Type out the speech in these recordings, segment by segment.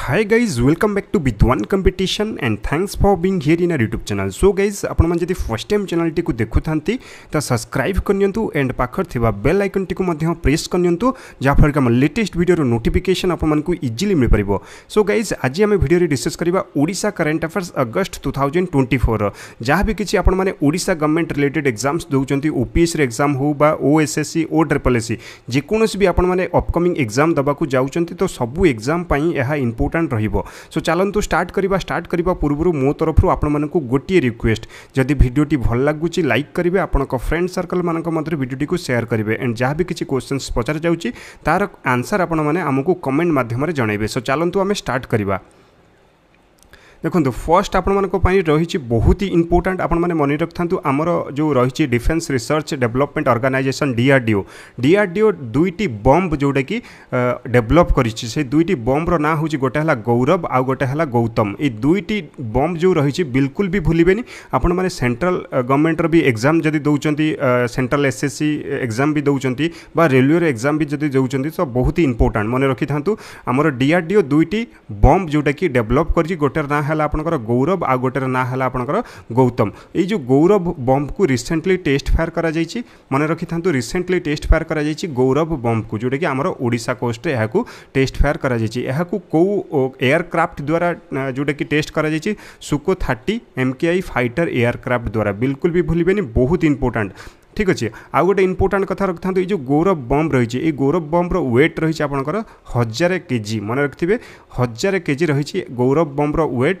hi guys welcome back to Vidwan कंपिटन and thanks for being here in our YouTube channel so guys आपड़ी first time channel टी को देखु तो subscribe करनी एंड पाखर थ बेल आइकन टी को प्रेस करनी जहाँफल का लेटेस्ट भिडर नोटिफिकेसन आपको इजिली मिल पार सो गाइज आज आम भिडियो डिस्कस करबा ओडा करेन्ट अफेयर्स ट्वेंटी फोर जहाँ भी किसी आपण गवर्नमेंट रिलेटेड एग्जाम्स दौरान ओपीएस एक्जाम हो बा ओएसएससी ओ ट्रिपल एससी जेकोसी भी आपने माने अपकमिंग एग्जाम दबाकू जाउचंती तो सबु एग्जाम यह इम्पोर्टाट रो सो चलत स्टार्ट करवा स्टार्ट करने पूर्व मो तरफ आपँक गोटे रिक्वेस्ट जदि भिडी भल लगुच लाइक करेंगे आप्रेंड सर्कल मीडियो को सेयार करेंगे एंड जहाँ भी किसी क्वेश्चन पचार जा रसर आपने आमको कमेंट मध्यम जनइबे सो चलतु आम स्टार्ट करवा ଦେଖନ୍ତୁ ଫର୍ଷ୍ଟ ଆପଣମାନଙ୍କ ପାଇଁ ରହିଛି ବହୁତ ହି ଇମ୍ପୋର୍ଟାଣ୍ଟ ଆପଣମାନେ ମନେ ରଖିଥାନ୍ତୁ ଆମର ଯେଉଁ ରହିଛି defence research development organisation DRDO DRDO ଦୁଇଟି ବମ୍ବ ଯେଉଁଟାକି ଡେଭଲପ୍ କରିଛି ସେ ଦୁଇଟି ବମ୍ବର ନାଁ ହେଉଛି ଗୋଟେ ହେଲା ଗୌରବ ଆଉ ଗୋଟେ ହେଲା ଗୌତମ ଏଇ ଦୁଇଟି ବମ୍ବ ଯେଉଁ ରହିଛି ବିଲକୁଲ ବି ଭୁଲିବେନି ଆପଣମାନେ ସେଣ୍ଟ୍ରାଲ ଗଭର୍ଣ୍ଣମେଣ୍ଟର ବି ଏକ୍ଜାମ୍ ଯଦି ଦେଉଛନ୍ତି ସେଣ୍ଟ୍ରାଲ ଏସ୍ଏସ୍ସି ଏକ୍ଜାମ୍ ବି ଦେଉଛନ୍ତି ବା ରେଲୱେର ଏକ୍ଜାମ୍ ବି ଯଦି ଦେଉଛନ୍ତି ତ ବହୁତ ଇମ୍ପୋର୍ଟାଣ୍ଟ ମନେ ରଖିଥାନ୍ତୁ ଆମର ଡିଆର୍ଡିଓ ଦୁଇଟି ବମ୍ବ ଯେଉଁଟାକି ଡେଭଲପ୍ କରିଛି ଗୋଟେର ନାଁ ହେଲା ଆପଣଙ୍କର ଗୌରବ ଆଉ ଗୋଟେର ନାଁ ହେଲା ଆପଣଙ୍କର ଗୌତମ ଏଇ ଯେଉଁ ଗୌରବ ବମ୍ବକୁ ରିସେଣ୍ଟଲି ଟେଷ୍ଟ ଫାୟାର କରାଯାଇଛି ମନେ ରଖିଥାନ୍ତୁ ରିସେଣ୍ଟଲି ଟେଷ୍ଟ ଫାୟାର କରାଯାଇଛି ଗୌରବ ବମ୍ବକୁ ଯେଉଁଟାକି ଆମର ଓଡ଼ିଶା କୋଷ୍ଟରେ ଏହାକୁ ଟେଷ୍ଟ ଫାୟାର କରାଯାଇଛି ଏହାକୁ କେଉଁ ଏୟାରକ୍ରାଫ୍ଟ ଦ୍ୱାରା ଯେଉଁଟାକି ଟେଷ୍ଟ କରାଯାଇଛି Sukhoi thirty MKI fighter aircraft ଦ୍ୱାରା ବିଲକୁଲ ବି ଭୁଲିବେନି ବହୁତ ଇମ୍ପୋର୍ଟାଣ୍ଟ ঠিক আছে আউ গোটে ইম্পর্টাট কথা রক্ষা এই যে গৌরব বম্ব রয়েছে এই গৌরব বম্বর ওয়েট রয়েছে আপনার হাজার কেজি মনে রাখবে হাজার কেজি রয়েছে গৌরব বম্বর ওয়েট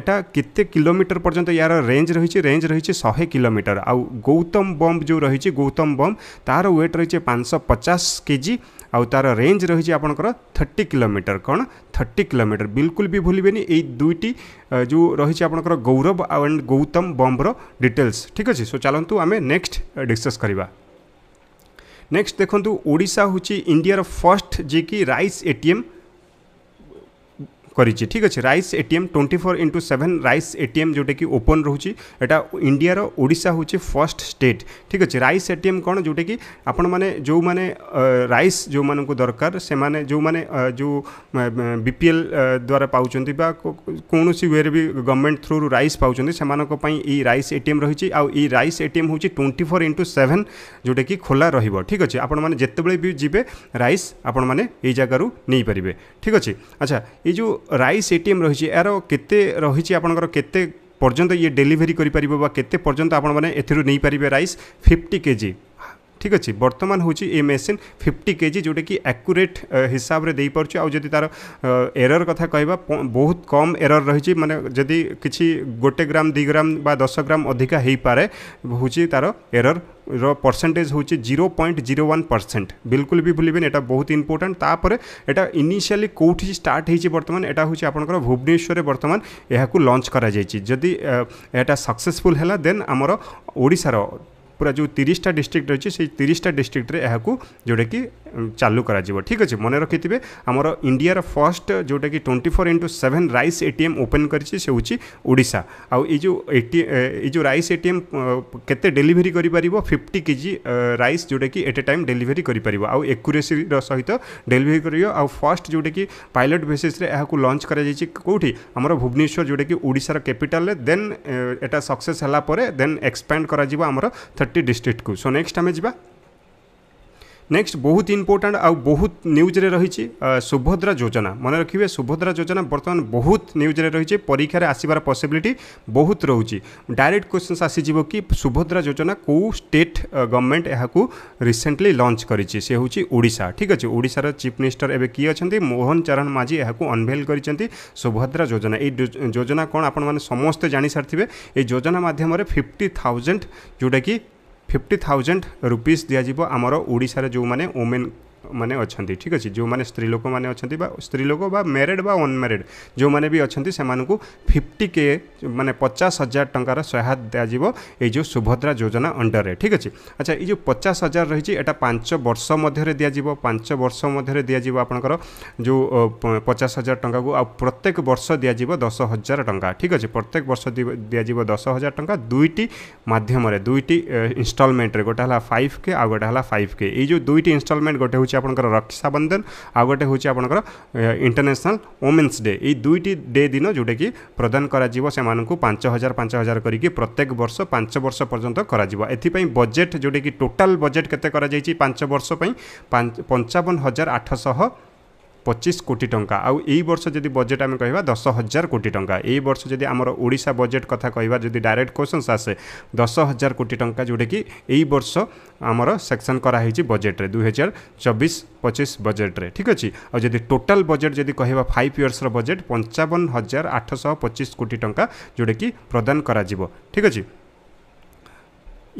আটা কেতে কিলোমিটর পর্যন্ত ইয়ার রেঞ্জ রয়েছে রেঞ্জ রয়েছে শহে কিলোমিটর আউ গৌতম বম্ব যে রয়েছে গৌতম বম্ব তার ওয়েট রয়েছে পাঁচশো পচাশ কেজি ଆଉ ତା'ର ରେଞ୍ଜ ରହିଛି ଆପଣଙ୍କର ଥର୍ଟି କିଲୋମିଟର କ'ଣ ଥର୍ଟି କିଲୋମିଟର ବିଲକୁଲ ବି ଭୁଲିବେନି ଏଇ ଦୁଇଟି ଯେଉଁ ରହିଛି ଆପଣଙ୍କର ଗୌରବ ଆଣ୍ଡ ଗୌତମ ବମ୍ବର ଡିଟେଲ୍ସ ଠିକ୍ ଅଛି ସୋ ଚାଲନ୍ତୁ ଆମେ ନେକ୍ସଟ ଡିସ୍କସ୍ କରିବା ନେକ୍ସଟ ଦେଖନ୍ତୁ ଓଡ଼ିଶା ହେଉଛି ଇଣ୍ଡିଆର ଫର୍ଷ୍ଟ ଯିଏକି ରାଇସ୍ ଏଟିଏମ୍ करी ठीक अच्छे rice ATM twenty four into seven rice ATM जोटा कि ओपन रोचे एटा इंडिया ओडा हूँ फर्स्ट स्टेट ठीक अच्छे रईस एटीएम कौन जोटा कि आपण मैंने जो मैंने रईस जो मान दरकार से मैंने जो मैंने जो बीपीएल द्वारा पाँच कौन सी वे भी गवर्नमेंट थ्रु रु रईस पाँच से रईस एटीएम रही आई रईस एटीएम हूँ ट्वेंटी फोर इंटू सेवेन जोटा कि खोला रीक अच्छे आपत भी जी रईस आपने जगार नहीं पारे ठीक अच्छे अच्छा ये जो রাইস এটিএম রয়েছে এর কেতে রয়েছে আপনার কেতে পর্যন্ত ইয়ে ডেলিভারি করে পারিব বা কেতে পর্যন্ত আপনার এর নিয়ে পারিবে রাইস ফিফটি কেজি ঠিক আছে বর্তমান হচ্ছে এই মেসিন ফিফটি কেজি যেটা কি আকুরেট হিসাবে দিয়েপারছি আদি তার এরর কথা কহবা বহুত কম এরর রয়েছে মানে যদি কিছু গোটে গ্রাম দুই গ্রাম বা দশ গ্রাম অধিকা হয়ে পড়ে হচ্ছে তার এরর परसेंटेज हूँ zero point zero one percent बिल्कुल भी भूलबेन यहाँ बहुत इम्पोर्टां तापर यहाँ इनिशियाली कौटी स्टार्ट हो बर्तमान यहाँ हूँ आपंकर भुवनेश्वर बर्तमान यह लंच कर सक्सेसफुल है देन आमर ओडार ପୁରା ଯେଉଁ ତିରିଶଟା ଡିଷ୍ଟ୍ରିକ୍ଟ ରହିଛି ସେଇ ତିରିଶଟା ଡିଷ୍ଟ୍ରିକ୍ଟରେ ଏହାକୁ ଯେଉଁଟାକି ଚାଲୁ କରାଯିବ ଠିକ୍ ଅଛି ମନେ ରଖିଥିବେ ଆମର ଇଣ୍ଡିଆର ଫର୍ଷ୍ଟ ଯେଉଁଟାକି twenty four into seven rice ATM open କରିଛି ସେ ହେଉଛି ଓଡ଼ିଶା ଆଉ ଏଇ ଯେଉଁ ଏଟି ଏଇ ଯେଉଁ ରାଇସ୍ ଏଟିଏମ୍ କେତେ ଡେଲିଭରି କରିପାରିବ ଫିଫ୍ଟି କେଜି ରାଇସ୍ ଯେଉଁଟାକି ଏଟ୍ ଏ ଟାଇମ୍ ଡେଲିଭରି କରିପାରିବ ଆଉ ଏକୁରେସିର ସହିତ ଡେଲିଭରି କରିବ ଆଉ ଫାର୍ଷ୍ଟ ଯେଉଁଟାକି ପାଇଲଟ୍ ବେସିସ୍ରେ ଏହାକୁ ଲଞ୍ଚ କରାଯାଇଛି କେଉଁଠି ଆମର ଭୁବନେଶ୍ୱର ଯେଉଁଟାକି ଓଡ଼ିଶାର କ୍ୟାପିଟାଲରେ ଦେନ୍ ଏଇଟା ସକ୍ସେସ୍ ହେଲା ପରେ ଦେନ୍ ଏକ୍ସପ୍ୟାଣ୍ଡ କରାଯିବ ଆମର ଥାର୍ଟି थर्टी डिस्ट्रिक्ट को सो नेक्स्ट आम जा नेक्स्ट बहुत इंपोर्टाट आउ बहुत न्यूज्रे रही सुभद्रा योजना मन रखिए सुभद्रा योजना बर्तमान बहुत न्यूज्रे रही परीक्षार आसबार पसबिलिटी बहुत रोच डायरेक्ट क्वेश्चन आसीज कि सुभद्रा योजना कौ स्टेट गवर्नमेंट यहाँ रिसेंटली लंच करी से हूँ ठीक अच्छे ओडार चीफ मिनिस्टर एवं किए अच्छा मोहन चरण माझी यहाँ अनभेल कर सुभद्रा योजना योजना कौन आपस्ते मैंने सारी जाणी सारी योजना मध्यम फिफ्टी थाउजेंड जोटा कि ଫିଫ୍ଟି ଥାଉଜେଣ୍ଡ ରୁପିଜ୍ ଦିଆଯିବ ଆମର ଓଡ଼ିଶାରେ ଯେଉଁମାନେ ଓମେନ୍ मैंने ठीक अच्छे जो मैंने स्त्री लोक मैंने अच्छा स्त्री लोक मेरेड अनमेरिड जो मैंने भी अच्छा से मूँ फिफ्टी के मानने पचास हजार टकर सहायता दिजाव यो सुभद्रा योजना अंडर में ठीक अच्छे अच्छा ये पचास हजार रही पांच बर्ष मध्य दिज्व पांच वर्ष मध्य दिज्व आप जो पचास हजार टाक प्रत्येक वर्ष दिज्व दस हजार टाँह ठीक अच्छे प्रत्येक वर्ष दिज्व दस हजार टाँग दुईट मध्यम दुईट इनस्टलमेंट गोटे फाइव के आउ गए फाइव के ये दुईट इनस्टलमेंट गोटे हूँ আপনার রক্ষাবন্ধন আউ গোটে হচ্ছে আপনার ইন্টরন্যাশনাল ওমেন্স ডে এই দুইটি ডে দিন যেটাকি প্রদান করা সেমানকু পাঁচ হাজার পাঁচ হাজার করিকি প্রত্যেক বর্ষ পাঁচ বর্ষ পর্যন্ত করা এথিপাই বজেট যেটাকি টোটাল বজেট কেতে করা যাই পাঁচ বর্ষ পাই পঞ্চাবন হাজার আঠশহ ପଚିଶ କୋଟି ଟଙ୍କା ଆଉ ଏଇ ବର୍ଷ ଯଦି ବଜେଟ୍ ଆମେ କହିବା ଦଶ ହଜାର କୋଟି ଟଙ୍କା ଏଇ ବର୍ଷ ଯଦି ଆମର ଓଡ଼ିଶା ବଜେଟ୍ କଥା କହିବା ଯଦି ଡାଇରେକ୍ଟ କୋଶ୍ଚନ୍ସ ଆସେ ଦଶ ହଜାର କୋଟି ଟଙ୍କା ଯେଉଁଟାକି ଏଇ ବର୍ଷ ଆମର ସେକ୍ସନ୍ କରାହେଇଛି ବଜେଟ୍ରେ ଦୁଇହଜାର ଚବିଶ ପଚିଶ ବଜେଟ୍ରେ ଠିକ୍ ଅଛି ଆଉ ଯଦି ଟୋଟାଲ୍ ବଜେଟ୍ ଯଦି କହିବା ଫାଇଭ୍ ଇୟର୍ସର ବଜେଟ୍ ପଞ୍ଚାବନ ହଜାର ଆଠଶହ ପଚିଶ କୋଟି ଟଙ୍କା ଯେଉଁଟାକି ପ୍ରଦାନ କରାଯିବ ଠିକ୍ ଅଛି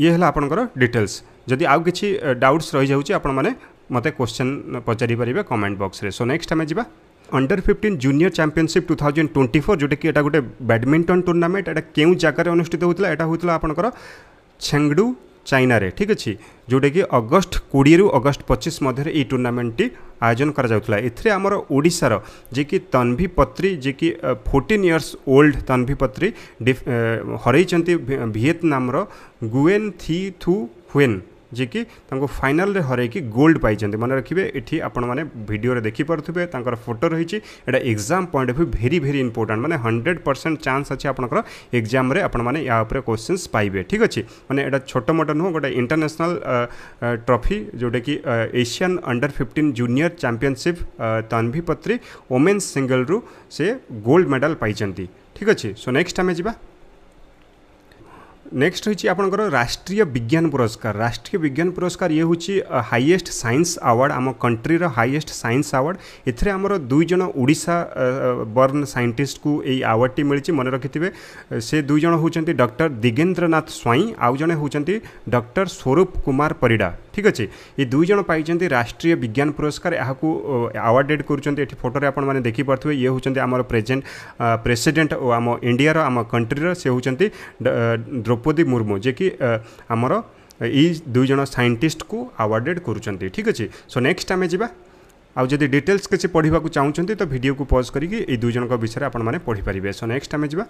ଇଏ ହେଲା ଆପଣଙ୍କର ଡିଟେଲ୍ସ ଯଦି ଆଉ କିଛି ଡାଉଟ୍ସ ରହିଯାଉଛି ଆପଣମାନେ ମୋତେ କ୍ୱେଶ୍ଚନ୍ ପଚାରିପାରିବେ କମେଣ୍ଟ ବକ୍ସରେ ସୋ ନେକ୍ସଟ ଆମେ ଯିବା under fifteen junior championship two thousand twenty four ଯେଉଁଟାକି ଏଇଟା ଗୋଟେ ବ୍ୟାଡ଼ମିଣ୍ଟନ୍ ଟୁର୍ଣ୍ଣାମେଣ୍ଟ ଏଇଟା କେଉଁ ଜାଗାରେ ଅନୁଷ୍ଠିତ ହେଉଥିଲା ଏଇଟା ହେଉଥିଲା ଆପଣଙ୍କର ଛେଙ୍ଗଡ଼ୁ ଚାଇନାରେ ଠିକ୍ ଅଛି ଯେଉଁଟାକି ଅଗଷ୍ଟ କୋଡ଼ିଏରୁ ଅଗଷ୍ଟ ପଚିଶ ମଧ୍ୟରେ ଏହି ଟୁର୍ଣ୍ଣାମେଣ୍ଟଟି ଆୟୋଜନ କରାଯାଉଥିଲା ଏଥିରେ ଆମର ଓଡ଼ିଶାର ଯିଏକି ତନ୍ଭି ପତ୍ରୀ ଯିଏକି fourteen years old Tanvi Patri ହରେଇଛନ୍ତି ଭିଏତନାମର ଗୁଏନ୍ ଥି ଥୁ ହୁଏନ୍ जी कि फाइनाल हरि गोल्ड पाइप मन रखिए इटी आपड़ो देखिपे फोटो रही है यहाँ exam point of view very very important मैंने हंड्रेड परसेंट चान्स अच्छे आपंकर एक्जाम आपर क्वेश्चन पाइबे ठीक अच्छे मैंने छोटमोट नुह गोटे इंटरनेशनाल ट्रफी जोटा कि Asian under fifteen junior championship Tanvi women's single रु से गोल्ड मेडल पाई ठीक अच्छे सो नेक्स्ट आम जा नेक्स्ट हो राष्ट्रीय विज्ञान पुरस्कार राष्ट्रीय विज्ञान पुरस्कार ये हूँ हाइएस्ट सैंस आवार्ड आम कंट्रीर हाइएस्ट सैंस आवार्ड एथे आमर दुईज ओडा बर्ण सैंटिस्ट को यही टी मिली मन रखिथे से दुईज हूँ डक्टर दिगेन्द्रनाथ स्वाई आउ जड़े हूँ डक्टर स्वरूप कुमार परिडा ठीक अच्छे ये दुईज पाई राष्ट्रीय विज्ञान पुरस्कार यहाँ आवार्डेड करोटो आपने पार्थे ये होंगे आम प्रेजेन्ट प्रेसीडेट और आम इंडिया आम कंट्रीर से होंगे द्रौपदी मुर्मू जे कि आमर दुईज सैंटिस्ट को आवार्डेड कर ठीक अच्छे सो नेक्स्ट आम जा आज जदि डिटेल्स किसी पढ़ाक चाहूँ तो भिडियो को पज करके ये दुईज विषय आपने पढ़ीपारे सो नेक्स्ट आम जा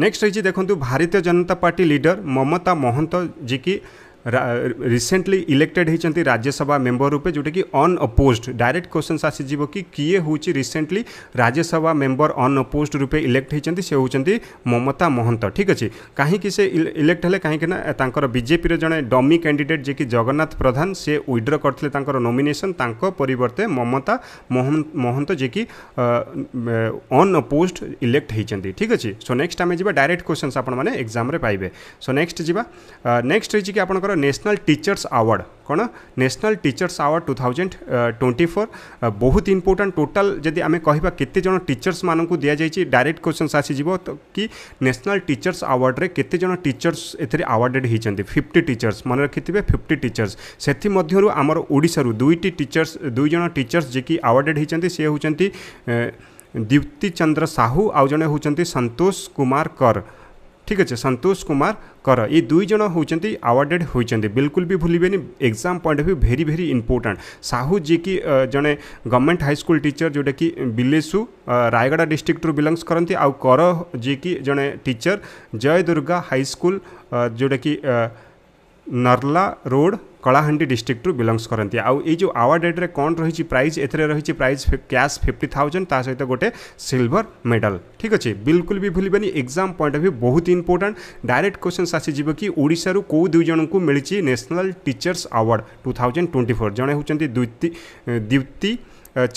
नेक्स्ट रही देखो भारतीय जनता पार्टी लीडर ममता महंत जी की रिसेंटली इलेक्टेड होती राज्यसभा मेम्बर रूपे जोटा कि अनअपोज डायरेक्ट क्वेश्चन आसीजी कि किए हूँ रिसेंटली राज्यसभा मेम्बर अनअपोज रूपे इलेक्ट होती से होती ममता महंत ठीक अच्छे कहीं इलेक्ट हेल्ले कहीं बजेपी जन डमी कैंडिडेट जी जगन्नाथ प्रधान से ओड्र करते नोमेसन परे ममता महंत जी कि अनअपोज इलेक्ट होती ठीक अच्छे सो नेक्ट आम जा डायरेक्ट क्वेश्चन आपने एक्जाम पाइबे सो नेक्ट जा नेक्स्ट रही कि आप କର ନ୍ୟାସନାଲ୍ ଟିଚର୍ସ ଆୱାର୍ଡ଼ କ'ଣ national teachers award two thousand twenty four ବହୁତ ଇମ୍ପୋର୍ଟାଣ୍ଟ ଟୋଟାଲ୍ ଯଦି ଆମେ କହିବା କେତେଜଣ ଟିଚର୍ସମାନଙ୍କୁ ଦିଆଯାଇଛି ଡାଇରେକ୍ଟ କ୍ୱେଶ୍ଚନ୍ସ ଆସିଯିବ କି ନ୍ୟାସନାଲ୍ ଟିଚର୍ସ ଆୱାର୍ଡ଼ରେ କେତେଜଣ ଟିଚର୍ସ ଏଥିରେ ଆୱାର୍ଡ଼େଡ଼୍ ହୋଇଛନ୍ତି ଫିଫ୍ଟି ଟିଚର୍ସ ମନେ ରଖିଥିବେ ଫିଫ୍ଟି ଟିଚର୍ସ ସେଥିମଧ୍ୟରୁ ଆମର ଓଡ଼ିଶାରୁ ଦୁଇଟି ଟିଚର୍ସ ଦୁଇ ଜଣ ଟିଚର୍ସ ଯିଏକି ଆୱାର୍ଡ଼େଡ଼୍ ହୋଇଛନ୍ତି ସେ ହେଉଛନ୍ତି ଦୀପ୍ତି ଚନ୍ଦ୍ର ସାହୁ ଆଉ ଜଣେ ହେଉଛନ୍ତି ସନ୍ତୋଷ କୁମାର କର ठीक अच्छे संतोष कुमार कर ये दुईज होती आवार्डेड होती बिल्कुल भी भूल exam point of very very important Sahu ji की जड़े गवर्नमेंट हाईस्कल टीचर जोटा कि बिलेसु रायगढ़ डिस्ट्रिक्ट्रु बिलंगस करती आउ कर जी कि जड़े टीचर जय दुर्गा हाईस्कल जोटा कि ନର୍ଲା ରୋଡ଼ କଳାହାଣ୍ଡି ଡିଷ୍ଟ୍ରିକ୍ଟରୁ ବିଲଙ୍ଗସ୍ କରନ୍ତି ଆଉ ଏଇ ଯେଉଁ ଆୱାର୍ଡ଼ ଡେଟ୍ରେ କ'ଣ ରହିଛି ପ୍ରାଇଜ୍ ଏଥିରେ ରହିଛି ପ୍ରାଇଜ୍ କ୍ୟାସ୍ ଫିଫ୍ଟି ଥାଉଜେଣ୍ଡ ତା ସହିତ ଗୋଟେ ସିଲ୍ଭର ମେଡ଼ାଲ୍ ଠିକ୍ ଅଛି ବିଲକୁଲ ବି ଭୁଲିବେନି ଏକ୍ଜାମ୍ ପଏଣ୍ଟ ଅଫ୍ ଭ୍ୟୁ ବହୁତ ଇମ୍ପୋର୍ଟାଣ୍ଟ ଡାଇରେକ୍ଟ କ୍ୱେଶ୍ଚନ୍ସ ଆସିଯିବ କି ଓଡ଼ିଶାରୁ କେଉଁ ଦୁଇ ଜଣଙ୍କୁ ମିଳିଛି national teachers award two thousand twenty four ଜଣେ ହେଉଛନ୍ତି ଦ୍ୱିତୀ ଦ୍ୱିତୀ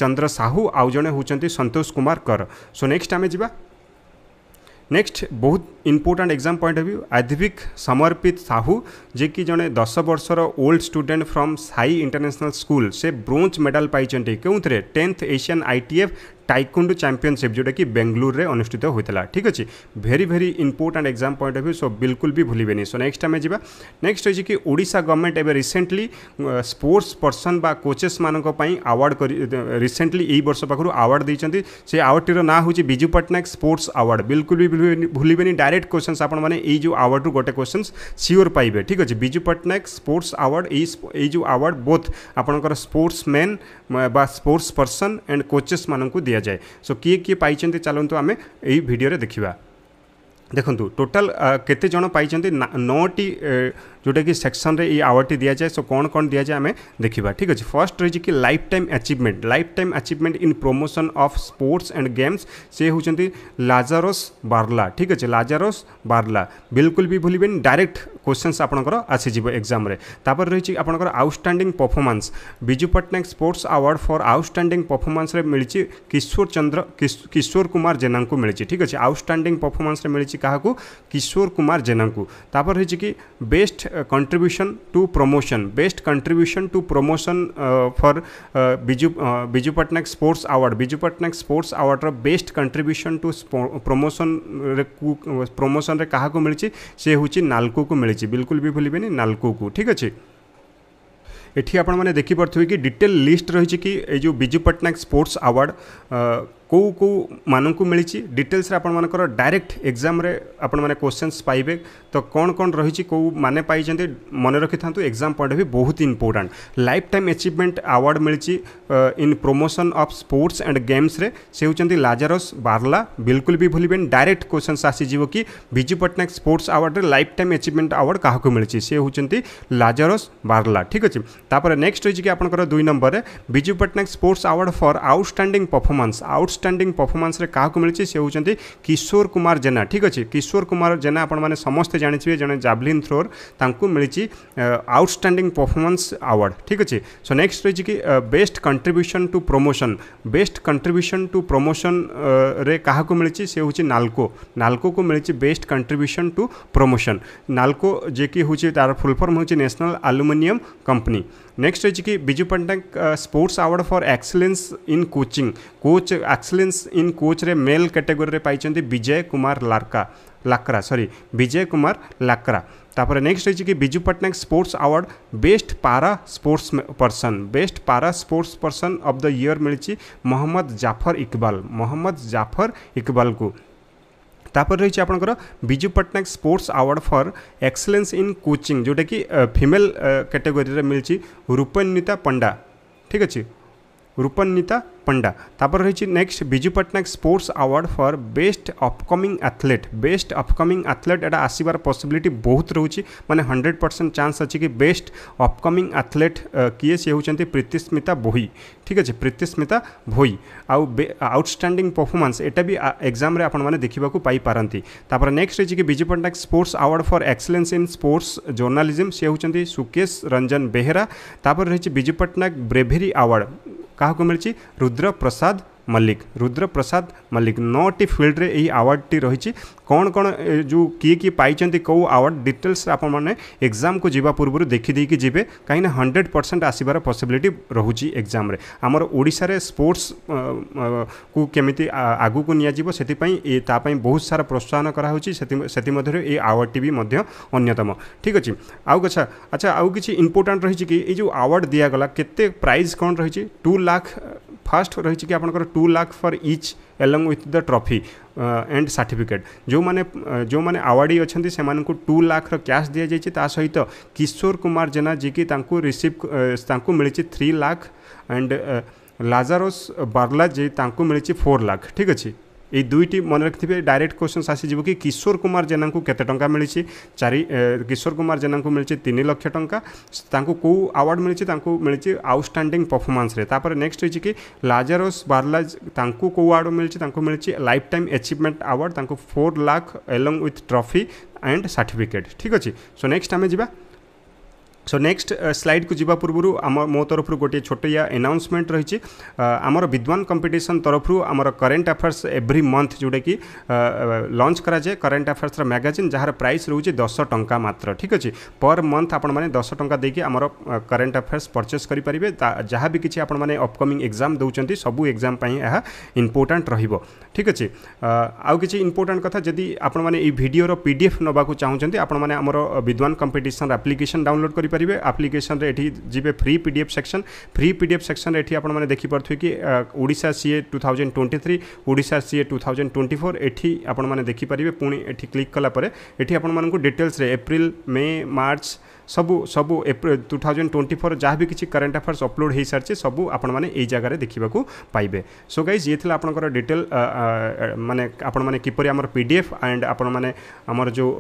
ଚନ୍ଦ୍ର ସାହୁ ଆଉ ଜଣେ ହେଉଛନ୍ତି ସନ୍ତୋଷ କୁମାର କର ସୋ ନେକ୍ସଟ ଆମେ ଯିବା ନେକ୍ସଟ ବହୁତ important exam point of view ଆଧିବିକ ସମର୍ପିତ ସାହୁ ଯିଏକି ଜଣେ ଦଶ ବର୍ଷର old student from Sai international school ସେ ବ୍ରୋଞ୍ଜ ମେଡାଲ ପାଇଛନ୍ତି କେଉଁଥିରେ tenth Asian I T F taekwondo championship जोटा कि बेंगलुरु में अनुषित होता ठीक अच्छे very very important exam point of view so बिल्कुल भी भूलिए सो नेक्स्ट आम जा नेक्स्ट हो कि ओडा गवर्नमेंट एवं रिसेंटली स्पोर्ट्स पर्सन व कोचेस मानों आवार्ड रिसेंटली वर्ष पाखु आवार्ड से आवार्डटर नाँ होती विजु पट्टनायक स्पोर्ट्स आवार्ड बिल्कुल भी भूलिए डायरेक्ट क्वेश्चन आपो आवार्ड रू गोटे क्वेश्चन सियोर पाए ठीक अच्छे विजु पट्टनायक स्पोर्ट्स आवार्ड जो आवार्ड बोथ आपंकर sports man sports person and coaches मानक दि ଦିଆଯାଏ ସୋ କିଏ କିଏ ପାଇଛନ୍ତି ଚାଲନ୍ତୁ ଆମେ ଏଇ ଭିଡ଼ିଓରେ ଦେଖିବା ଦେଖନ୍ତୁ ଟୋଟାଲ କେତେ ଜଣ ପାଇଛନ୍ତି ନଅଟି जोटा कि सेक्शन में ये आवार्ड दि जाए सो कौन कौन दि जाए आम देखा ठीक अच्छे फर्स्ट रही कि lifetime achievement lifetime achievement in promotion of sports and games से होती लाजारोस बार्ला ठीक अच्छे लाजारोस बार्ला बिल्कुल भी भूल डायरेक्ट क्वेश्चन आपंकर आसीजी एक्जाम तापर रही आप outstanding performance Biju Patnaik sports award for outstanding performance मिली किशोर चंद्र किशोर कुमार जेना को मिली ठीक अच्छे आउटस्टाणिंग परफर्मांस मिली क्या किशोर कुमार जेना रही कि best contribution to promotion best contribution to promotion for Biju Biju Patnaik sports award Biju Patnaik sports अवार्डर best contribution to promotion promotion क्या मिली से हूँ नाल्को को मिली बिल्कुल भी भूल नाल्को को ठीक अच्छे ये आपने देखिपे कि डिटेल लिस्ट रही कि ये जो बिजू पटनायक स्पोर्ट्स अवार्ड कौ कौ मानक मिली डिटेल्स आपर डायरेक्ट एग्जाम आपश्चिन्स पाइबे तो कौन कौन रही कौ मैंने पाई मन रखी था एग्जाम पॉइंट भी बहुत important lifetime achievement award मिली in promotion of sports and games रे से होती लाजारस बार्ला बिल्कुल भी भूल डायरेक्ट क्वेश्चन आसीजी कि Biju Patnaik sports award lifetime achievement award क्या मिली से होती लाजारस बार्ला ठीक अच्छे तापर नेक्स्ट रही आप दुई number Biju Patnaik sports award for outstanding performance out outstanding পরফরমান্সে কাহকু মিছে সে হচ্ছেন কিশোর কুমার জেনা ঠিক আছে কিশোর কুমার জেনা আপনার সমস্তে জাঁথিবে জন জাভলিন থ্রোর তাঁকু মিছে আউটষ্টাণ্ডিং পরফরমান্স আওয়ার্ড ঠিক আছে সো নেক্সট রয়েছে কি best contribution to promotion best contribution to promotion রে কাহকু মিছে সে হচ্ছে নালকো নালকো কু মিছে best contribution to promotion NALCO যে কি হচ্ছে তার ফুল ফর্ম হচ্ছে ন্যাশনাল আলুমিনিয়ম कंपनी नेक्स्ट है Biju Patnaik sports award for excellence in coaching coach excellence in रे मेल कैटेगोरी पाई विजय कुमार लारका लाक्रा सॉरी विजय कुमार लाक्रा तापर नेक्स्ट रही कि Biju Patnaik sports award best para sports person best para sports person of the year मिली मोहम्मद जाफर इकबाल मोहम्मद जाफर इकबाल को তাপরে রয়েছে আপনার Biju Patnaik sports award for excellence in coaching যেটা কি ফিমেল ক্যাটেগোরি মিলছে রূপন্বিতা পণ্ডা ঠিক আছে রূপন্বিতা पंडा तापर रही next Biju Patnaik sports award for best upcoming athlete best upcoming athlete एटा आसवर पसबिलिटी बहुत रोच माने हंड्रेड परसेंट चान्स कि बेस्ट अपकमिंग आथलेट किए सी होती प्रीतिस्मिता भोई ठीक अच्छे प्रीतिस्मिता भोई आउ आउटस्टाणिंग परफर्मांस एटा भी एक्जाम आपने देखा पाईपारतीपर नेक्स्ट रही कि Biju Patnaik sports award for excellence in sports journalism से होती सुकेश रंजन बेहेरा रही विजु पट्टनायक ब्रेभेरी आवार्ड क्या मिली रुद्र प्रसाद मल्लिक रुद्र प्रसाद मल्लिक नौटी फिल्ड में यही आवार्ड टी रही कौन कौन जो किए किए पाई कौ आवार्ड डिटेल्स आपजाम को जी पूर्व देखीदे जीवे कहीं हंड्रेड परसेंट आसबार पसबिलिटी रोचे एग्जाम आमर ओडे स्पोर्ट्स को केमी आग को निजी बहुत सारा प्रोत्साहन कराऊम ये आवार्ड टी अन्तम ठीक अच्छे आउ कछा अच्छा आउ किसी इम्पोर्टाट रही कि ये जो आवार्ड दिगला के प्राइज कौन रही टू लाख फास्ट रही कि आपर two lakh for each along with the trophy and certificate जो माने जो मैंने आवाड़ी अच्छा से मू टू लाख रैश दि ता सहित किशोर कुमार जेना जी की रिसीव मिली थ्री लाख एंड लाजारोस बार्ला जी मिली फोर लाख ठीक अच्छे ये दुईट मन रखिथे डायरेक्ट क्वेश्चन आसीज कि किशोर कुमार जेना को चार किशोर कुमार जेना मिली तीन लक्ष टाँ को आवार्ड मिली मिली आउटस्टाण्डिंग परफर्मान्स नेक्स्ट रही कि लाजारस बारलाज तक कौ आवार्ड मिली मिली lifetime achievement award four lakh along with trophy and certificate ठीक अच्छे सो नेक्स्ट आम जा ସୋ নেক্সট ସ୍ଲାଇଡ଼କୁ ଯିବା ପୂର୍ବରୁ ଆମ ମୋ ତରଫରୁ ଗୋଟିଏ ଛୋଟିଆ ଏନାଉନ୍ସମେଣ୍ଟ ରହିଛି ଆମର ବିଦ୍ୱାନ କମ୍ପିଟିସନ୍ ତରଫରୁ ଆମର କରେଣ୍ଟ ଆଫେୟାର୍ସ ଏଭ୍ରି ମନ୍ଥ ଯେଉଁଟାକି ଲଞ୍ଚ କରାଯାଏ କରେଣ୍ଟ ଆଫେୟାର୍ସର ମ୍ୟାଗାଜିନ୍ ଯାହାର ପ୍ରାଇସ୍ ରହୁଛି ଦଶ ଟଙ୍କା ମାତ୍ର ଠିକ୍ ଅଛି ପର୍ ମନ୍ଥ ଆପଣମାନେ ଦଶ ଟଙ୍କା ଦେଇକି ଆମର କରେଣ୍ଟ ଆଫେୟାର୍ସ ପରଚେସ୍ କରିପାରିବେ ଯାହା ବି କିଛି ଆପଣମାନେ ଅପକମିଂ ଏକ୍ଜାମ୍ ଦେଉଛନ୍ତି ସବୁ ଏକ୍ଜାମ୍ ପାଇଁ ଏହା ଇମ୍ପୋର୍ଟାଣ୍ଟ ରହିବ ଠିକ୍ ଅଛି ଆଉ କିଛି ଇମ୍ପୋର୍ଟାଣ୍ଟ କଥା ଯଦି ଆପଣମାନେ ଏଇ ଭିଡ଼ିଓର ପି ଡି ଏଫ୍ ନେବାକୁ ଚାହୁଁଛନ୍ତି ଆପଣମାନେ ଆମର ବିଦ୍ୱାନ କମ୍ପିଟିସନ୍ ଆପ୍ଲିକେସନ୍ ଡାଉନଲୋଡ଼ କରିପାରିବେ ଦେଖିପାରିବେ ଆପ୍ଲିକେସନ୍ରେ ଏଠି ଯିବେ free P D F section free P D F ସେକ୍ସନ୍ରେ ଏଠି ଆପଣମାନେ ଦେଖିପାରୁଥିବେ କି Odisha CA two thousand twenty three Odisha CA two thousand twenty four ଏଠି ଆପଣମାନେ ଦେଖିପାରିବେ ପୁଣି ଏଠି କ୍ଲିକ୍ କଲା ପରେ ଏଠି ଆପଣମାନଙ୍କୁ ଡିଟେଲ୍ସରେ ଏପ୍ରିଲ ମେ ମାର୍ଚ୍ଚ ସବୁ ସବୁ April two thousand twenty four ଯାହା ବି କିଛି କରେଣ୍ଟ ଆଫେୟାର୍ସ ଅପଲୋଡ଼ ହୋଇସାରିଛି ସବୁ ଆପଣମାନେ ଏଇ ଜାଗାରେ ଦେଖିବାକୁ ପାଇବେ ସୋ ଗାଇଜ୍ ଇଏ ଥିଲା ଆପଣଙ୍କର ଡିଟେଲ୍ ମାନେ ଆପଣମାନେ କିପରି ଆମର ପି ଡି ଏଫ୍ ଆଣ୍ଡ ଆପଣମାନେ ଆମର ଯେଉଁ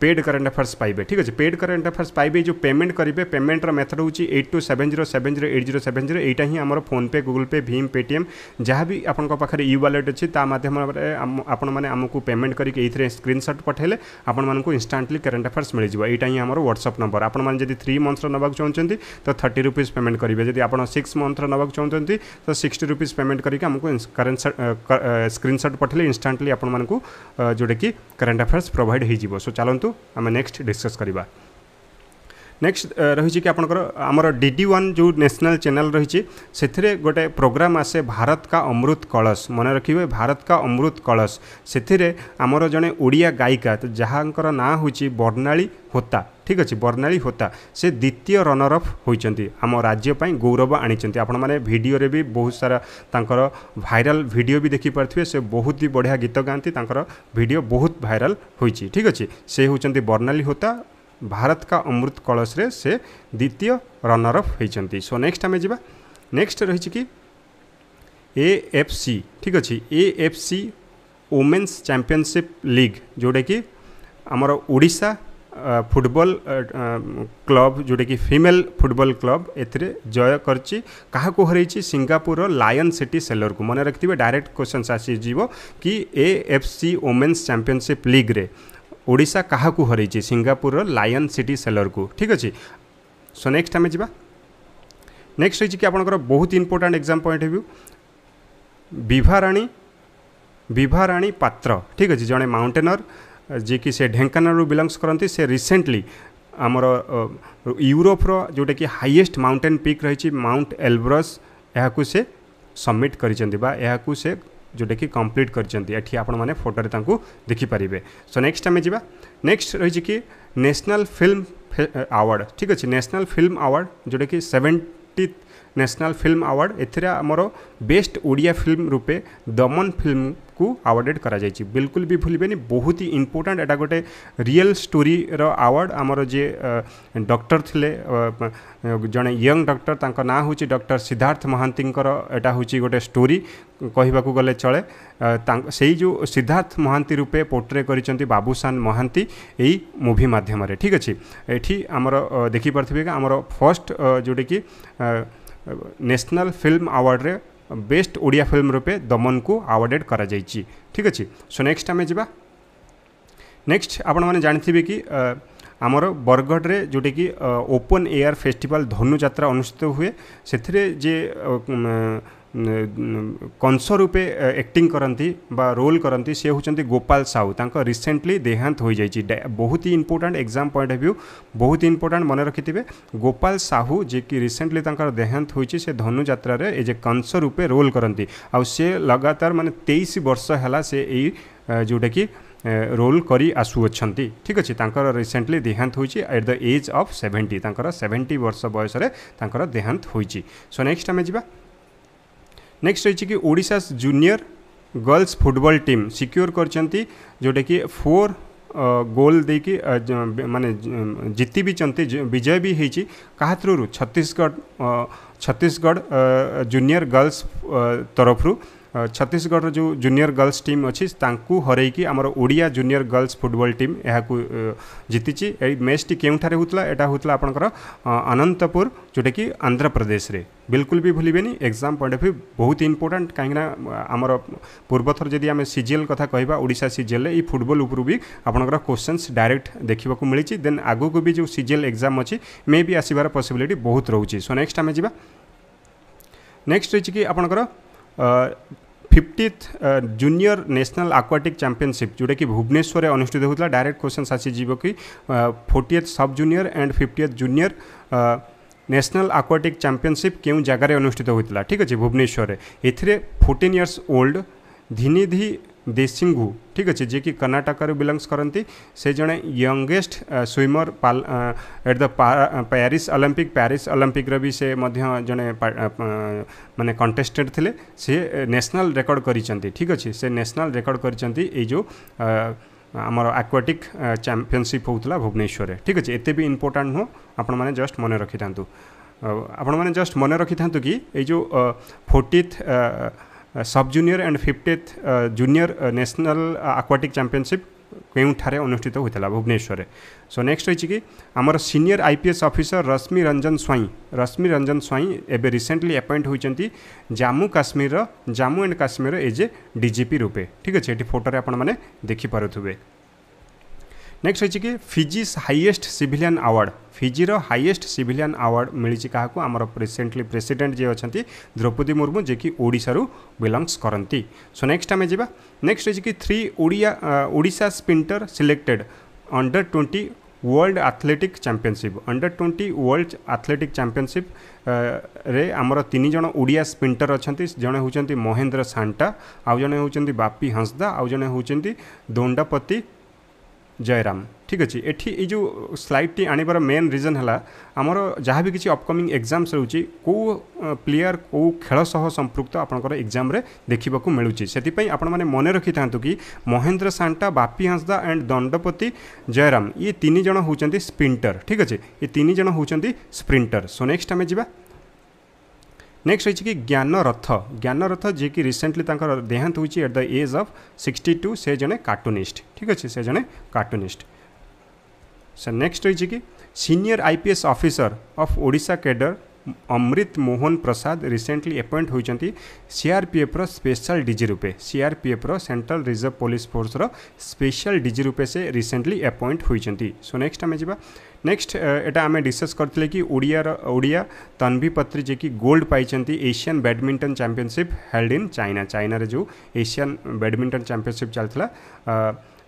पेड करेन्ट अफेयर्स पाए ठीक अच्छे पेड करेन्ट अफेयर्स पाए जो पेमेंट करेंगे पेमेंटर मेथड होती eight two seven zero seven zero eight zero seven zero यहाँ फोन पे गुगुल पे भीम पेटम जहाँ भी आपने यू वालेट अच्छी मध्यम आपको पेमेंट करके ये स्क्रीनसट पठाइले आपस्टांटली करेन्ट अफेयर्स मिल जाए यहाँ हमारे व्हाट्सअप नंबर आपड़ी थ्री मन्थ्र नाक चाहते तो थर्ट रुपीज पेमेंट करेंगे जब आप सिक्स मंथ्र नाक चाहते तो सिक्सट रुपीज पेमेंट करके आमको करेन्ट स्क्रीनसट पठाइले इनस्टांटली आपको जोटा कि करेन्ट अफेयर्स प्रोभाइड हो सो चलो ଆମେ ନେକ୍ସଟ ଡିସ୍କସ୍ କରିବା ନେକ୍ସଟ ରହିଛି କି ଆପଣଙ୍କର ଆମର ଡି ଡି ୱାନ୍ ଯେଉଁ ନ୍ୟାସନାଲ୍ ଚ୍ୟାନେଲ୍ ରହିଛି ସେଥିରେ ଗୋଟେ ପ୍ରୋଗ୍ରାମ୍ ଆସେ ଭାରତ କା ଅମୃତ କଳସ ମନେ ରଖିବେ ଭାରତ କା ଅମୃତ କଳସ ସେଥିରେ ଆମର ଜଣେ ଓଡ଼ିଆ ଗାୟିକା ଯାହାଙ୍କର ନାଁ ହେଉଛି ବର୍ଣ୍ଣାଳୀ ହୋତା ଠିକ୍ ଅଛି ବର୍ଣ୍ଣାଳୀ ହୋତା ସେ ଦ୍ୱିତୀୟ ରନର୍ ଅଫ୍ ହୋଇଛନ୍ତି ଆମ ରାଜ୍ୟ ପାଇଁ ଗୌରବ ଆଣିଛନ୍ତି ଆପଣମାନେ ଭିଡ଼ିଓରେ ବି ବହୁତ ସାରା ତାଙ୍କର ଭାଇରାଲ୍ ଭିଡ଼ିଓ ବି ଦେଖିପାରୁଥିବେ ସେ ବହୁତ ହି ବଢ଼ିଆ ଗୀତ ଗାଆନ୍ତି ତାଙ୍କର ଭିଡ଼ିଓ ବହୁତ ଭାଇରାଲ୍ ହୋଇଛି ଠିକ୍ ଅଛି ସେ ହେଉଛନ୍ତି ବର୍ଣ୍ଣାଳୀ ହୋତା भारत का अमृत कलश से द्वितीय अफ होती सो नेक्स्ट आम जा नेक्स्ट रही कि एफ सी ठीक अच्छे ए सी वोमेन्स चंपिशिप लीग जोटा कि आमर ओडा फुटबल क्लब जोटा कि फिमेल फुटबल क्लब ए जय कर हर सिंगापुर लायन सिटी सेलर को मन रखिए डायरेक्ट क्वेश्चन आसीज कि ए सी वोमेन्स चंपिशिप लिग्रे ଓଡ଼ିଶା କାହାକୁ ହରେଇଛି ସିଙ୍ଗାପୁରର ଲାୟନ୍ ସିଟି ସେଲରକୁ ଠିକ୍ ଅଛି ସୋ ନେକ୍ସଟ ଆମେ ଯିବା ନେକ୍ସଟ ରହିଛି କି ଆପଣଙ୍କର ବହୁତ ଇମ୍ପୋର୍ଟାଣ୍ଟ ଏକ୍ଜାମ୍ ପଏଣ୍ଟ ହେଉ ବିଭାରାଣୀ ବିଭାରାଣୀ ପାତ୍ର ଠିକ୍ ଅଛି ଜଣେ ମାଉଣ୍ଟେନର ଯିଏକି ସେ ଢେଙ୍କାନାଳରୁ ବିଲଙ୍ଗସ୍ କରନ୍ତି ସେ ରିସେଣ୍ଟଲି ଆମର ୟୁରୋପର ଯେଉଁଟାକି ହାଇଏଷ୍ଟ ମାଉଣ୍ଟେନ୍ ପିକ୍ ରହିଛି ମାଉଣ୍ଟ ଏଲବ୍ରସ୍ ଏହାକୁ ସେ ସବମିଟ୍ କରିଛନ୍ତି ବା ଏହାକୁ ସେ जोटा कि कम्प्लीट कर फोटो देखिपर सो नेक्ट आम जा नेक्स्ट रही कि नेशनल फिल्म आवार्ड ठीक अच्छे नेशनल फिल्म आवार्ड जोटा कि सेवेन्टी नेशनल फिल्म आवार्ड एमर बेस्ट ओडिया फिल्म रूपे दमन फिल्म को ଆୱାର୍ଡ଼େଡ଼ କରାଯାଇଛି ବିଲକୁଲ ବି ଭୁଲିବେନି ବହୁତ ହି ଇମ୍ପୋର୍ଟାଣ୍ଟ ଏଇଟା ଗୋଟେ ରିଏଲ୍ ଷ୍ଟୋରିର ଆୱାର୍ଡ଼ ଆମର ଯିଏ ଡକ୍ଟର ଥିଲେ ଜଣେ ୟଙ୍ଗ ଡକ୍ଟର ତାଙ୍କ ନାଁ ହେଉଛି ଡକ୍ଟର ସିଦ୍ଧାର୍ଥ ମହାନ୍ତିଙ୍କର ଏଇଟା ହେଉଛି ଗୋଟେ ଷ୍ଟୋରି କହିବାକୁ ଗଲେ ଚଳେ ତାଙ୍କ ସେଇ ଯେଉଁ ସିଦ୍ଧାର୍ଥ ମହାନ୍ତି ରୂପେ ପୋର୍ଟ୍ରେ କରିଛନ୍ତି ବାବୁସାନ ମହାନ୍ତି ଏଇ ମୁଭି ମାଧ୍ୟମରେ ଠିକ୍ ଅଛି ଏଠି ଆମର ଦେଖିପାରୁଥିବେ କି ଆମର ଫର୍ଷ୍ଟ ଯେଉଁଟାକି ନ୍ୟାସନାଲ୍ ଫିଲ୍ମ ଆୱାର୍ଡ଼ରେ ବେଷ୍ଟ ଓଡ଼ିଆ ଫିଲ୍ମ ରୂପେ ଦମନକୁ ଆୱାର୍ଡ଼େଡ଼୍ କରାଯାଇଛି ଠିକ୍ ଅଛି ସୋ ନେକ୍ସଟ ଆମେ ଯିବା ନେକ୍ସଟ ଆପଣମାନେ ଜାଣିଥିବେ କି ଆମର ବରଗଡ଼ରେ ଯେଉଁଟାକି ଓପନ୍ ଏୟାର୍ ଫେଷ୍ଟିଭାଲ୍ ଧନୁଯାତ୍ରା ଅନୁଷ୍ଠିତ ହୁଏ ସେଥିରେ ଯେ कंस रूपे एक्टिंग करती रोल करती सी होती गोपाल साहू तक रिसेंटली देहांत हो जाए बहुत ही important exam point of view बहुत ही इंपोर्टाट मन रखिथे गोपाल साहू जी कि रिसेंटली देहांत हो धनु जात्रार एज कंस रूपे रोल करती आउ सी लगातार मानते तेईस वर्ष है से यही जोटा कि रोल କରି ଆସୁଅଛନ୍ତି ଠିକ୍ ଅଛି ତାଙ୍କର ରିସେଣ୍ଟଲି ଦେହାନ୍ତ ହୋଇଛି at the age of seventy ତାଙ୍କର ସେଭେଣ୍ଟି ବର୍ଷ ବୟସରେ ତାଙ୍କର ଦେହାନ୍ତ ହୋଇଛି नेक्स्ट रही कि Odisha junior girls football team secure कर जोटा कि फोर गोल दे कि मान जीति भी विजय भी हो छत्तीसगढ़ छत्तीसगढ़ जूनियर गर्ल्स तरफ ଛତିଶଗଡ଼ର ଯେଉଁ ଜୁନିୟର ଗର୍ଲସ୍ ଟିମ୍ ଅଛି ତାଙ୍କୁ ହରେଇକି ଆମର Odia junior girls football team ଏହାକୁ ଜିତିଛି ଏଇ ମ୍ୟାଚ୍ଟି କେଉଁଠାରେ ହେଉଥିଲା ଏଇଟା ହେଉଥିଲା ଆପଣଙ୍କର ଅନନ୍ତପୁର ଯେଉଁଟାକି ଆନ୍ଧ୍ରପ୍ରଦେଶରେ ବିଲକୁଲ ବି ଭୁଲିବେନି ଏକ୍ଜାମ୍ ପଏଣ୍ଟ ଅଫ୍ ଭ୍ୟୁ ବହୁତ ଇମ୍ପୋର୍ଟାଣ୍ଟ କାହିଁକିନା ଆମର ପୂର୍ବଥର ଯଦି ଆମେ ସିଜିଏଲ୍ କଥା କହିବା ଓଡ଼ିଶା ସିଜିଏଲ୍ରେ ଏଇ ଫୁଟବଲ୍ ଉପରୁ ବି ଆପଣଙ୍କର କୋଶ୍ଚେନ୍ସ ଡାଇରେକ୍ଟ ଦେଖିବାକୁ ମିଳିଛି ଦେନ୍ ଆଗକୁ ବି ଯେଉଁ ସିଜିଏଲ୍ ଏକ୍ଜାମ୍ ଅଛି ମେ ବି ଆସିବାର ପସିବିଲିଟି ବହୁତ ରହୁଛି ସୋ ନେକ୍ସଟ ଆମେ ଯିବା ନେକ୍ସଟ ରହିଛି କି ଆପଣଙ୍କର fiftieth junior national aquatic championship जोटा कि भुवनेश्वर अनुषित होता डायरेक्ट क्वेश्चन आसीजो कि फोर्टीएथ सब junior and fiftieth junior national aquatic के କେଉଁ अनुषित होता ठीक अच्छे भुवनेश्वर ଭୁବନେଶ୍ୱରରେ ଏଥିରେ ଫୋର୍ଟିନ୍ ଇୟର୍ସ ଓଲ୍ଡ ଧିନିଧି देसींगु ठीक अच्छे जेकि कर्णाटक बिलंगस करती से जड़े youngest swimmer Pal at the पारिश Olympic पारिश Olympic भी से जड़े मानने कंटेस्टेट थे सी न्यासनाल रेकर्ड कर ठीक अच्छे से नेशनल रेकर्ड कर जो आमर आक्वाटिक चंपिशिप होता भुवनेश्वर ठीक अच्छे एत भी इंपोर्टाट नुह आपण जस्ट मन रखि था आपण मैंने जस्ट मन रखि था कि यो fortieth sub junior and fiftieth junior national aquatic championship କେଉଁଠାରେ ଅନୁଷ୍ଠିତ ହୋଇଥିଲା ଭୁବନେଶ୍ୱରରେ ସୋ ନେକ୍ସଟ ରହିଛି କି ଆମର senior I P S officer Rashmi Ranjan Swain Rashmi Ranjan Swain ଏବେ ରିସେଣ୍ଟଲି ଆପଏଣ୍ଟ ହୋଇଛନ୍ତି ଜାମ୍ମୁ କାଶ୍ମୀରର ଜାମ୍ମୁ ଆଣ୍ଡ କାଶ୍ମୀରର ଏଜ୍ ଏ ଡିଜିପି ରୂପେ ଠିକ୍ ଅଛି ଏଠି ଫଟୋରେ ଆପଣମାନେ ଦେଖିପାରୁଥିବେ नेक्स्ट रही कि फिजि's हाइएस्ट सिविलियन आवार्ड फिजिर हाइएस्ट सिविलियन आवार्ड मिली क्या आम रिसेंटली प्रेसिडेंट जी अच्छा द्रौपदी मुर्मू जी कि ओडारू बिलंगस करती सो नेक्स्ट आम जा नेक्स्ट रही कि थ्री ओडिया ओडा sprinter selected under twenty world athletic championship under twenty world athletic championship रे आमर तीन जन ओडिया स्पिंटर अच्छा जड़े हूँ महेन्द्र सांटा आउ जड़े हूँ बापी हंसदा आउ जड़े हूँ दोंडापति জয়রাম ঠিক আছে এটি এই যে স্লাইডটি আনবার মেন রিজন হল আমার যা বি কিছু অপকমিং এক্সামস রয়েছে কেউ প্লেয়ার কেউ খেল সহ সম্পৃক্ত আপনার এক্সামে দেখা মিলুচি সেপাই আপনার মনে রাখি থাকে কি মহেন্দ্র সান্টা বাপি হাঁসদা অ্যান্ড দণ্ডপতি জয়রাম ইয়ে তিনজন হচ্ছেন স্প্রিন্টর ঠিক আছে ইয়ে তিনজন হচ্ছেন স্প্রিন্টর সো নেক্সট আমি যা नेक्स्ट रही कि ज्ञान रथ ज्ञान रथ जी रिसेंटली देहांत हो at the age of sixty two से जड़े कार्टुनिस्ट ठीक अच्छे से जड़े कार्टुनिस्ट सर नेक्स्ट रही कि senior IPS officer of Odisha cadre Amrit Mohan Prasad recently appoint होती सीआरपीएफ स्पेशल डीजी रूपे CRPF central reserve police force special DG रूपे से रिसेंटली अपॉइंट होती सो नेक्स्ट आम जावा नेक्स्ट uh, एटा आम डिस्कस करते कि ओडिया तन्वी पत्री जी कि गोल्ड पाई Asian badminton championship held in China चाइनार जो एशियन बैडमिंटन चंपिशिप चलता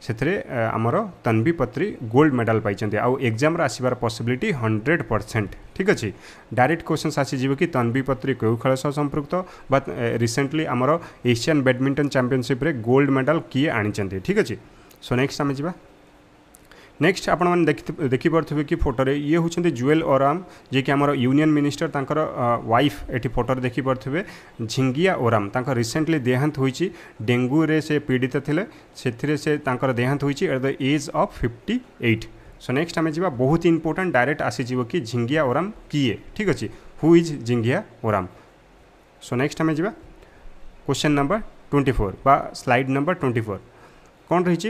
से आमर तन्वी पत्री गोल्ड मेडल पाई आउ एक्जाम आसवर पसबिलिट हंड्रेड परसेंट ठीक अच्छे डायरेक्ट क्वेश्चन आसीजी कि तन्वी पत्री क्यों खेल सह संपुक्त बट रिसेंटली आमर Asian badminton championship gold medal किए आनी ठीक अच्छे सो नेक्स्ट आम जा ନେକ୍ସଟ ଆପଣମାନେ ଦେଖି ଦେଖିପାରୁଥିବେ କି ଫଟୋରେ ଇଏ ହେଉଛନ୍ତି ଜୁଏଲ ଓରାମ ଯିଏକି ଆମର ୟୁନିୟନ୍ ମିନିଷ୍ଟର ତାଙ୍କର ୱାଇଫ୍ ଏଠି ଫଟୋରେ ଦେଖିପାରୁଥିବେ ଝିଙ୍ଗିଆ ଓରାମ ତାଙ୍କର ରିସେଣ୍ଟଲି ଦେହାନ୍ତ ହୋଇଛି ଡେଙ୍ଗୁରେ ସେ ପୀଡ଼ିତ ଥିଲେ ସେଥିରେ ସେ ତାଙ୍କର ଦେହାନ୍ତ ହୋଇଛି at the age of fifty eight so next আমি যা বহুত ইম্পর্টাট ডাইরেক্ট আসিযোগ কি ঝিঙ্গিয়া ওরাম কিয়ে ঠিক আছে who is Jhingiya Oram so next আমি যা কোশ্চেন নম্বর টোয়েন্টি ফোর বা স্লাইড নম্বর টোয়েন্টি ফোর কম রয়েছে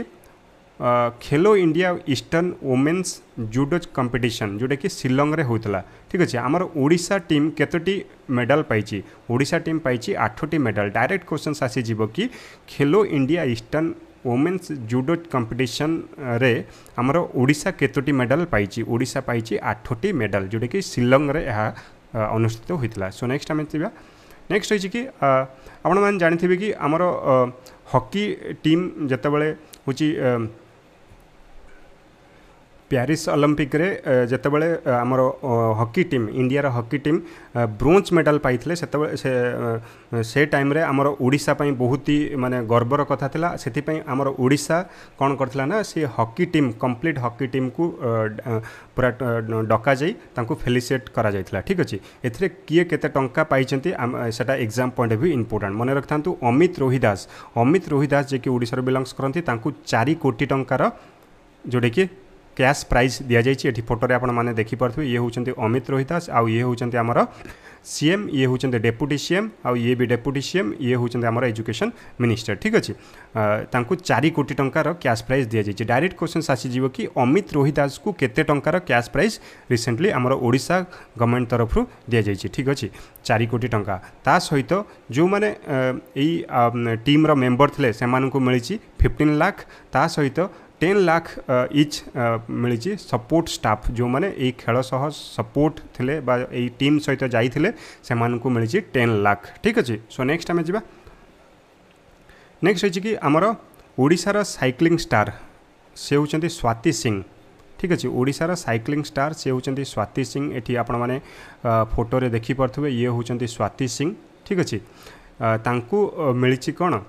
Khelo India eastern women's judo competition जोटा कि सिलंगे होता ठीक अच्छे आमर ओडा टीम कतोटी मेडाल पाई ओडा टीम पाई आठटी मेडाल डायरेक्ट क्वेश्चन आसीज कि Khelo India eastern women's judo competition रे आमर ओडा कतोटी मेडल पाई ओडा पाई आठटी मेडाल जोटा कि सिलंगे यह अनुषित होता सो नेक्स्ट आम जा नेक्स्ट रही कि आपण जानते कि आमर हॉकी टीम जिते हूँ प्यारिस ओलंपिक रे जत आमर हॉकी टीम इंडिया रा हॉकी टीम ब्रोंज मेडल पाई से से टाइम रे आमर ओडिशा बहुत ही माने गर्वर कथा थिला सेति पई आमर ओडिशा कोन करथला ना से hockey team complete hockey team को पूरा डका जाई तांको फेलिसिएट करा जाइथला ठीक अछि एथरे किए केते टंका पाई चंती सेटा एग्जाम पॉइंट भी व्यू इंपोर्टेंट माने रखथांतु अमित रोहिदास अमित रोहिदास जे कि ओडिशा रो बिलोंग्स करथि तांको 4 कोटी टंका रो जोडे कि କ୍ୟାସ୍ ପ୍ରାଇଜ୍ ଦିଆଯାଇଛି ଏଠି ଫଟୋରେ ଆପଣମାନେ ଦେଖିପାରୁଥିବେ ଇଏ ହେଉଛନ୍ତି ଅମିତ ରୋହିଦାସ ଆଉ ଇଏ ହେଉଛନ୍ତି ଆମର ସିଏମ୍ ଇଏ ହେଉଛନ୍ତି ଡେପୁଟି ସିଏମ୍ ଆଉ ଇଏ ବି ଡେପୁଟି ସିଏମ୍ ଇଏ ହେଉଛନ୍ତି ଆମର ଏଜୁକେସନ୍ ମିନିଷ୍ଟର ଠିକ୍ ଅଛି ତାଙ୍କୁ ଚାରି କୋଟି ଟଙ୍କାର କ୍ୟାସ୍ ପ୍ରାଇଜ୍ ଦିଆଯାଇଛି ଡାଇରେକ୍ଟ କ୍ୱେଶ୍ଚନ୍ସ ଆସିଯିବ କି ଅମିତ ରୋହିଦାସକୁ କେତେ ଟଙ୍କାର କ୍ୟାସ୍ ପ୍ରାଇଜ୍ ରିସେଣ୍ଟଲି ଆମର ଓଡ଼ିଶା ଗଭର୍ଣ୍ଣମେଣ୍ଟ ତରଫରୁ ଦିଆଯାଇଛି ଠିକ୍ ଅଛି ଚାରି କୋଟି ଟଙ୍କା ତା ସହିତ ଯେଉଁମାନେ ଏଇ ଟିମ୍ର ମେମ୍ବର ଥିଲେ ସେମାନଙ୍କୁ ମିଳିଛି ଫିଫ୍ଟିନ୍ ଲାଖ ତା ସହିତ टेन लाख इच मिली सपोर्ट स्टाफ जो मैंने ये खेल सह सपोर्ट थे टीम सहित जाइए से मिली टेन लाख ठीक अच्छे सो नेक्स्ट आम जा नेक्स्ट रही कि आमर ओडार सैक्लींग स्टार से होती स्वाति सिंह ठीक अच्छे ओडार सैक्लींग स्टार से होती स्वाति सिंह ये आपण फोटो देखिपे ये हूँ स्वाति सिंह ठीक अच्छे मिली कौन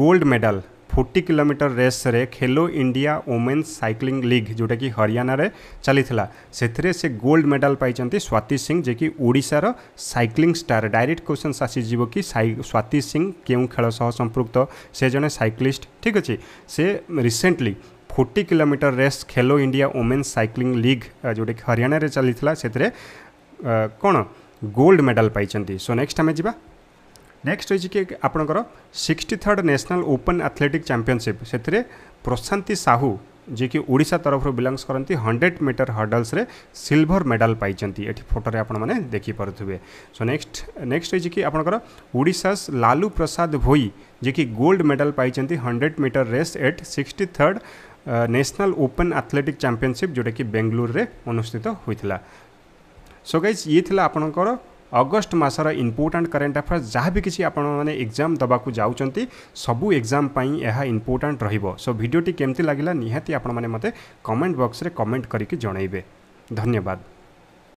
गोल्ड मेडल ଫୋର୍ଟି କିଲୋମିଟର ରେସ୍ରେ Khelo India women's cycling league ଯେଉଁଟାକି ହରିୟାଣାରେ ଚାଲିଥିଲା ସେଥିରେ ସେ ଗୋଲ୍ଡ ମେଡାଲ୍ ପାଇଛନ୍ତି ସ୍ୱାତି ସିଂ ଯିଏକି ଓଡ଼ିଶାର ସାଇକ୍ଲିଂ ଷ୍ଟାର୍ ଡାଇରେକ୍ଟ କ୍ୱେଶ୍ଚନ୍ସ ଆସିଯିବ କି ସ୍ୱାତି ସିଂ କେଉଁ ଖେଳ ସହ ସମ୍ପୃକ୍ତ ସେ ଜଣେ ସାଇକ୍ଲିଷ୍ଟ ଠିକ୍ ଅଛି ସେ recently forty kilometre race Khelo India women's cycling league ଯେଉଁଟାକି ହରିୟାଣାରେ ଚାଲିଥିଲା ସେଥିରେ କ'ଣ ଗୋଲ୍ଡ ମେଡାଲ୍ ପାଇଛନ୍ତି ସୋ ନେକ୍ସଟ ଆମେ ଯିବା नेक्स्ट रही कि आपणकर sixty third national open athletic championship से प्रशांति साहू जिकि ओडा तरफ बिलंगस करती hundred metre hurdles silver medal पाई फोटो आपने देखिपुर सो नेक्स्ट नेक्स्ट रही कि आपणकरशा लालू प्रसाद भोई जिकि गोल्ड मेडल पाई hundred metre race at sixty third national open athletic championship जोटा कि बेंगलोर में अनुषित होता सो गाइज ये आपणकर ଅଗଷ୍ଟ ମାସର ଇମ୍ପୋର୍ଟାଣ୍ଟ କରେଣ୍ଟ ଆଫେୟାର୍ସ ଯାହା ବି କିଛି ଆପଣମାନେ ଏକ୍ଜାମ୍ ଦେବାକୁ ଯାଉଛନ୍ତି ସବୁ ଏକ୍ଜାମ୍ ପାଇଁ ଏହା ଇମ୍ପୋର୍ଟାଣ୍ଟ ରହିବ ସୋ ଭିଡ଼ିଓଟି କେମିତି ଲାଗିଲା ନିହାତି ଆପଣମାନେ ମୋତେ କମେଣ୍ଟ ବକ୍ସରେ କମେଣ୍ଟ କରିକି ଜଣାଇବେ ଧନ୍ୟବାଦ